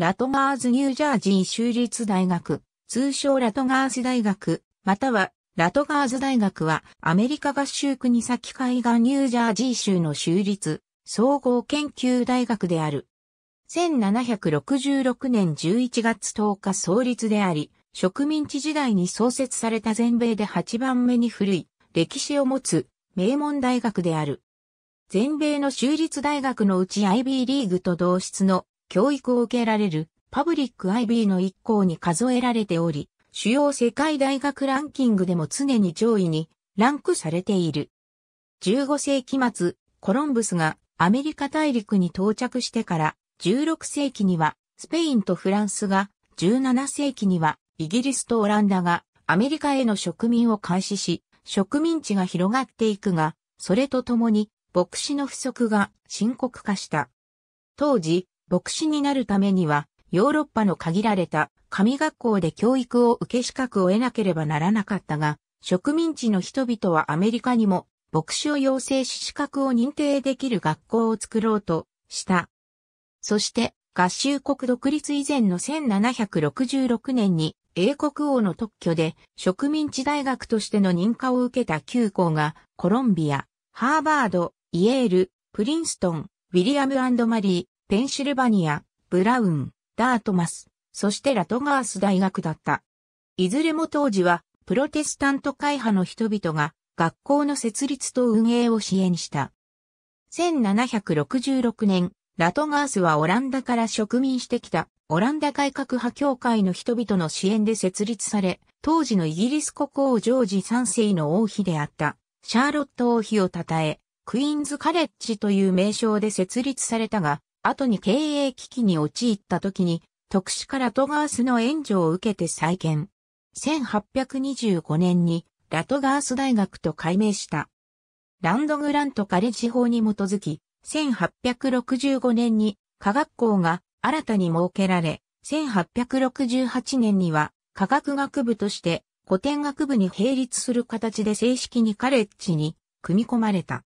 ラトガーズニュージャージー州立大学、通称ラトガーズ大学、またはラトガーズ大学はアメリカ合衆国先海岸ニュージャージー州の州立総合研究大学である。1766年11月10日創立であり、植民地時代に創設された全米で8番目に古い歴史を持つ名門大学である。全米の州立大学のうち IB リーグと同室の教育を受けられるパブリック IB の一校に数えられており、主要世界大学ランキングでも常に上位にランクされている。15世紀末、コロンブスがアメリカ大陸に到着してから16世紀にはスペインとフランスが17世紀にはイギリスとオランダがアメリカへの植民を開始し植民地が広がっていくがそれとともに牧師の不足が深刻化した。当時牧師になるためには、ヨーロッパの限られた神学校で教育を受け資格を得なければならなかったが、植民地の人々はアメリカにも牧師を養成し資格を認定できる学校を作ろうとした。そして、合衆国独立以前の1766年に英国王の特許で植民地大学としての認可を受けた9校がコロンビア、ハーバード、イエール、プリンストン、ウィリアムマリー、ペンシルバニア、ブラウン、ダートマス、そしてラトガース大学だった。いずれも当時は、プロテスタント会派の人々が、学校の設立と運営を支援した。1766年、ラトガースはオランダから植民してきた、オランダ改革派協会の人々の支援で設立され、当時のイギリス国王ジョージ3世の王妃であった、シャーロット王妃を称え、クイーンズカレッジという名称で設立されたが、後に経営危機に陥った時に、特殊からトガースの援助を受けて再建。1825年にラトガース大学と改名した。ランドグラントカレッジ法に基づき、1865年に科学校が新たに設けられ、1868年には科学学部として古典学部に並立する形で正式にカレッジに組み込まれた。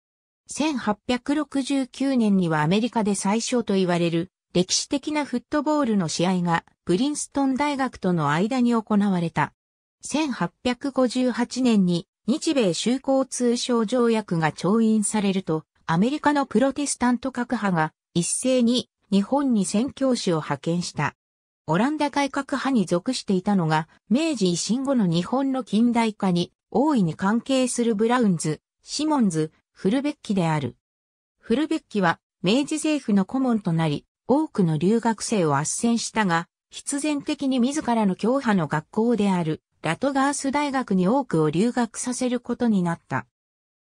1869年にはアメリカで最小と言われる歴史的なフットボールの試合がプリンストン大学との間に行われた。1858年に日米修好通商条約が調印されると、アメリカのプロテスタント各派が一斉に日本に宣教師を派遣した。オランダ改革派に属していたのが、明治維新後の日本の近代化に大いに関係するブラウンズ、シモンズ、フルベッキである。フルベッキは明治政府の顧問となり、多くの留学生を圧戦したが、必然的に自らの教派の学校であるラトガース大学に多くを留学させることになった。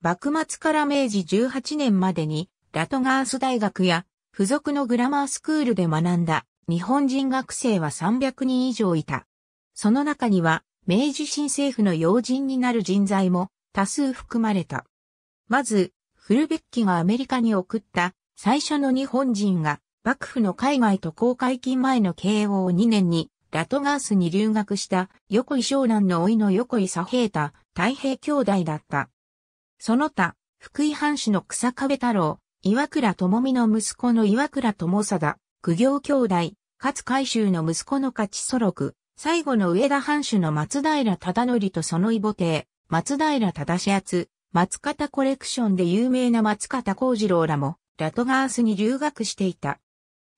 幕末から明治18年までにラトガース大学や付属のグラマースクールで学んだ日本人学生は300人以上いた。その中には明治新政府の要人になる人材も多数含まれた。まず、フルベッキがアメリカに送った最初の日本人が幕府の海外渡航解禁前の慶応2年にラトガースに留学した横井湘南のいの横井左平太、太平兄弟だった。その他、福井藩士の草壁太郎、岩倉智美の息子の岩倉智貞、苦行兄弟、勝海舟の息子の勝祖六、最後の上田藩主の松平忠則とその異母帝、松平忠志厚、松方コレクションで有名な松方幸次郎らも、ラトガースに留学していた。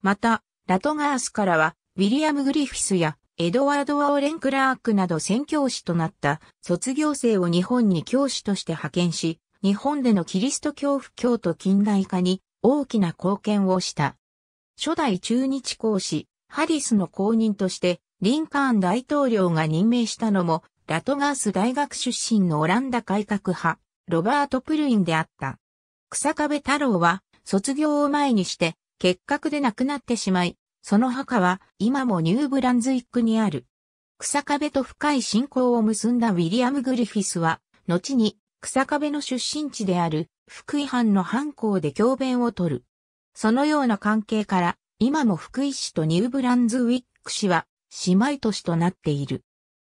また、ラトガースからは、ウィリアム・グリフィスや、エドワード・オーレン・クラークなど宣教師となった卒業生を日本に教師として派遣し、日本でのキリスト教布教と近代化に大きな貢献をした。初代中日講師、ハリスの公認として、リンカーン大統領が任命したのも、ラトガース大学出身のオランダ改革派、ロバート・プルインであった。草壁太郎は、卒業を前にして、結核で亡くなってしまい、その墓は今もニューブランズイックにある。草壁と深い信仰を結んだウィリアム・グリフィスは、後に草壁の出身地である福井藩の藩校で教鞭を取る。そのような関係から、今も福井市とニューブランズウィック市は姉妹都市となっている。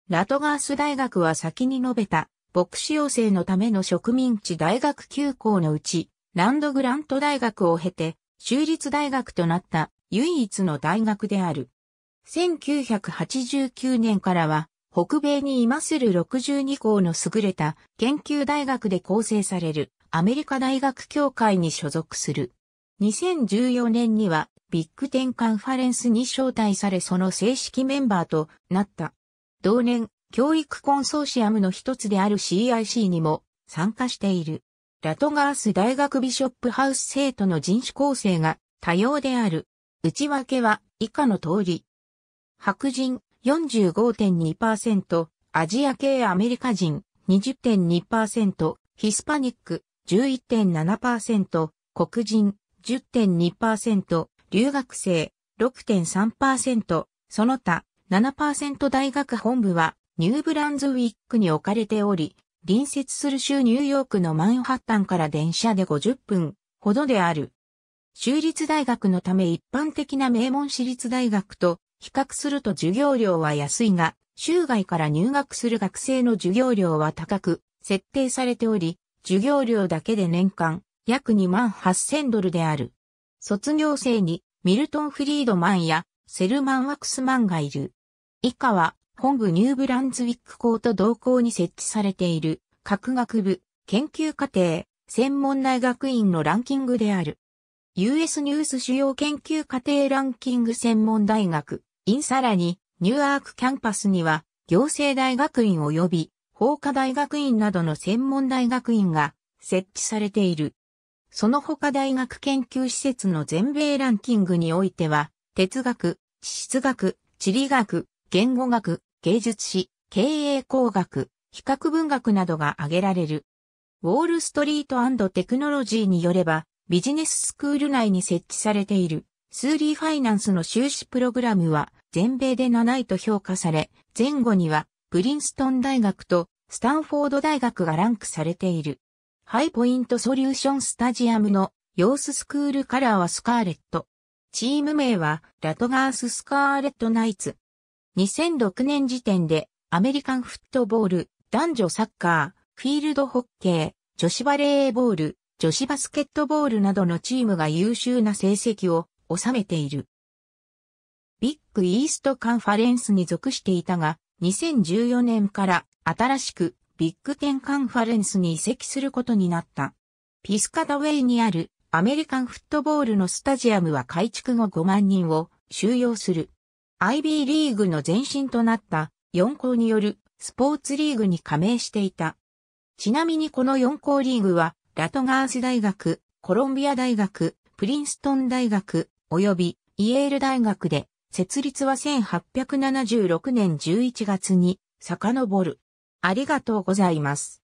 ラトガース大学は先に述べた牧師養成のための植民地大学休校のうち、ランドグラント大学を経て、州立大学となった唯一の大学である。1989年からは、北米に今する62校の優れた研究大学で構成されるアメリカ大学協会に所属する。2014年にはビッグテンカンファレンスに招待されその正式メンバーとなった。同年、教育コンソーシアムの一つである CIC にも参加している。ラトガース大学ビショップハウス生徒の人種構成が多様である。内訳は以下の通り。白人45.2%、アジア系アメリカ人20.2%、ヒスパニック11.7%、黒人10.2%、留学生6.3%、その他7%大学本部はニューブランズウィックに置かれており、隣接する州ニューヨークのマンハッタンから電車で50分ほどである。州立大学のため一般的な名門私立大学と比較すると授業料は安いが、州外から入学する学生の授業料は高く設定されており、授業料だけで年間約2万8000ドルである。卒業生にミルトン・フリードマンやセルマン・ワクスマンがいる。以下は本部ニューブランズウィック校と同校に設置されている、各学部、研究課程、専門大学院のランキングである。US ニュース主要研究課程ランキング専門大学、インさらに、ニューアークキャンパスには、行政大学院及び、法科大学院などの専門大学院が設置されている。その他大学研究施設の全米ランキングにおいては、哲学、地質学、地理学、言語学、芸術史、経営工学、比較文学などが挙げられる。ウォールストリートテクノロジーによれば、ビジネススクール内に設置されている、スーリーファイナンスの修士プログラムは、全米で7位と評価され、前後には、プリンストン大学と、スタンフォード大学がランクされている。ハイポイントソリューションスタジアムの様子スクールカラーはスカーレット。チーム名はラトガーススカーレットナイツ。2006年時点でアメリカンフットボール、男女サッカー、フィールドホッケー、女子バレーボール、女子バスケットボールなどのチームが優秀な成績を収めている。ビッグイーストカンファレンスに属していたが、2014年から新しくビッグテンカンファレンスに移籍することになった。ピスカダウェイにあるアメリカンフットボールのスタジアムは改築後5万人を収容する。IB リーグの前身となった4校によるスポーツリーグに加盟していた。ちなみにこの4校リーグは、ラトガース大学、コロンビア大学、プリンストン大学、及びイエール大学で、設立は1876年11月に遡る。ありがとうございます。